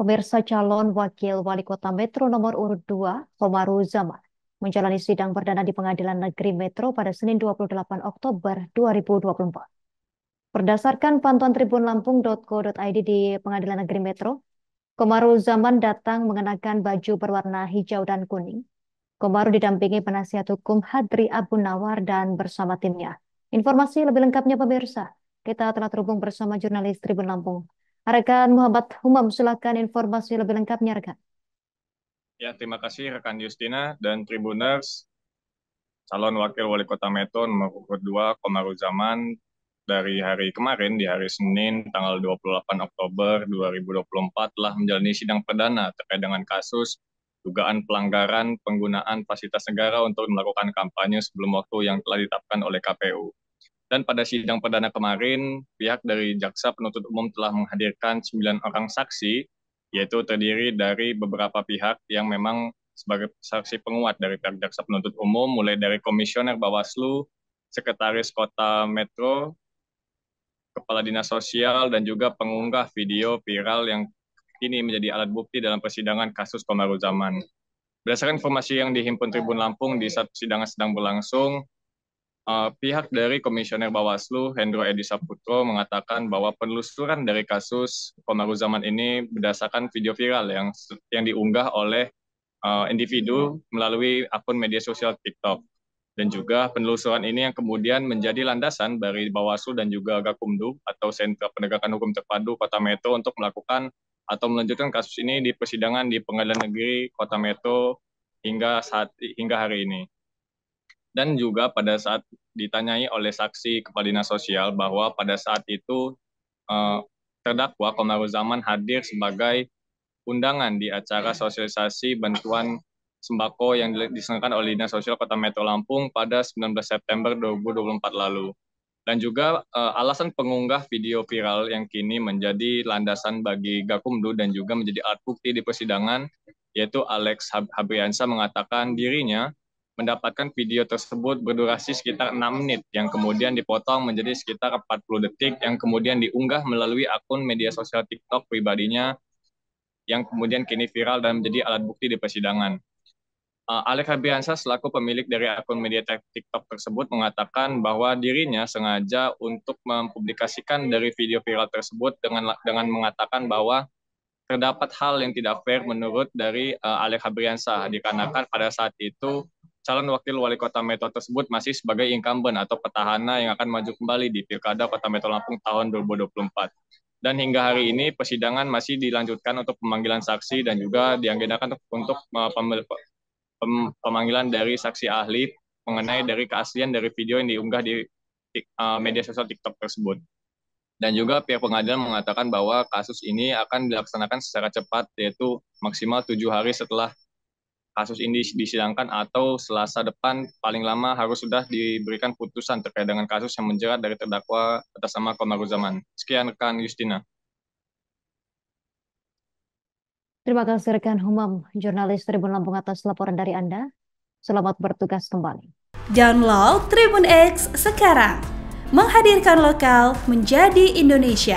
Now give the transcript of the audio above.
Pemirsa calon wakil wali kota Metro nomor urut 2, Komaru Zaman, menjalani sidang perdana di Pengadilan Negeri Metro pada Senin 28 Oktober 2024. Berdasarkan pantauan lampung.co.id di Pengadilan Negeri Metro, Komaru Zaman datang mengenakan baju berwarna hijau dan kuning. Komaru didampingi penasihat hukum Hadri Abu Nawar dan bersama timnya. Informasi lebih lengkapnya pemirsa, kita telah terhubung bersama jurnalis Tribun Lampung, Rekan Muhammad Humam, silakan informasi lebih lengkapnya rekan. Ya, terima kasih rekan Justina dan Tribuners. Calon Wakil Wali Kota Metro nomor Komaru Zaman dari hari kemarin di hari Senin tanggal 28 Oktober 2024 telah menjalani sidang perdana terkait dengan kasus dugaan pelanggaran penggunaan fasilitas negara untuk melakukan kampanye sebelum waktu yang telah ditetapkan oleh KPU. Dan pada sidang perdana kemarin, pihak dari jaksa penuntut umum telah menghadirkan 9 orang saksi, yaitu terdiri dari beberapa pihak yang memang sebagai saksi penguat dari pihak jaksa penuntut umum, mulai dari komisioner Bawaslu, sekretaris kota Metro, kepala dinas sosial, dan juga pengunggah video viral yang kini menjadi alat bukti dalam persidangan kasus Komarul Zaman. Berdasarkan informasi yang dihimpun Tribun Lampung di saat sidang sedang berlangsung, uh, pihak dari Komisioner Bawaslu Hendro Edi Saputro mengatakan bahwa penelusuran dari kasus Zaman ini berdasarkan video viral yang yang diunggah oleh uh, individu hmm. melalui akun media sosial TikTok. Dan juga penelusuran ini yang kemudian menjadi landasan dari Bawaslu dan juga Gakumdu atau Sentra Penegakan Hukum Terpadu Kota Metro untuk melakukan atau melanjutkan kasus ini di persidangan di Pengadilan Negeri Kota Metro hingga saat hingga hari ini. Dan juga pada saat ditanyai oleh saksi kepala dinas sosial bahwa pada saat itu eh, terdakwa Komarul Zaman hadir sebagai undangan di acara sosialisasi bantuan sembako yang diselenggarakan oleh Dinas Sosial Kota Metro Lampung pada 19 September 2024 lalu. Dan juga uh, alasan pengunggah video viral yang kini menjadi landasan bagi Gakumdu dan juga menjadi alat bukti di persidangan, yaitu Alex Hab Habriansa mengatakan dirinya mendapatkan video tersebut berdurasi sekitar 6 menit yang kemudian dipotong menjadi sekitar 40 detik yang kemudian diunggah melalui akun media sosial TikTok pribadinya yang kemudian kini viral dan menjadi alat bukti di persidangan. Uh, eh, Alek Habiansa selaku pemilik dari akun media TikTok tersebut mengatakan bahwa dirinya sengaja untuk mempublikasikan dari video viral tersebut dengan dengan mengatakan bahwa terdapat hal yang tidak fair menurut dari uh, eh, Alek Habriansa dikarenakan pada saat itu calon wakil wali kota Metro tersebut masih sebagai incumbent atau petahana yang akan maju kembali di Pilkada Kota Metro Lampung tahun 2024. Dan hingga hari ini persidangan masih dilanjutkan untuk pemanggilan saksi dan juga diagendakan untuk eh, pemanggilan dari saksi ahli mengenai dari keaslian dari video yang diunggah di eh, media sosial TikTok tersebut. Dan juga pihak pengadilan mengatakan bahwa kasus ini akan dilaksanakan secara cepat, yaitu maksimal tujuh hari setelah kasus ini disidangkan atau selasa depan paling lama harus sudah diberikan putusan terkait dengan kasus yang menjerat dari terdakwa atas nama Zaman. Sekian rekan Justina. Terima kasih rekan Humam, jurnalis Tribun Lampung atas laporan dari Anda. Selamat bertugas kembali. Download Tribun X sekarang. Menghadirkan lokal menjadi Indonesia.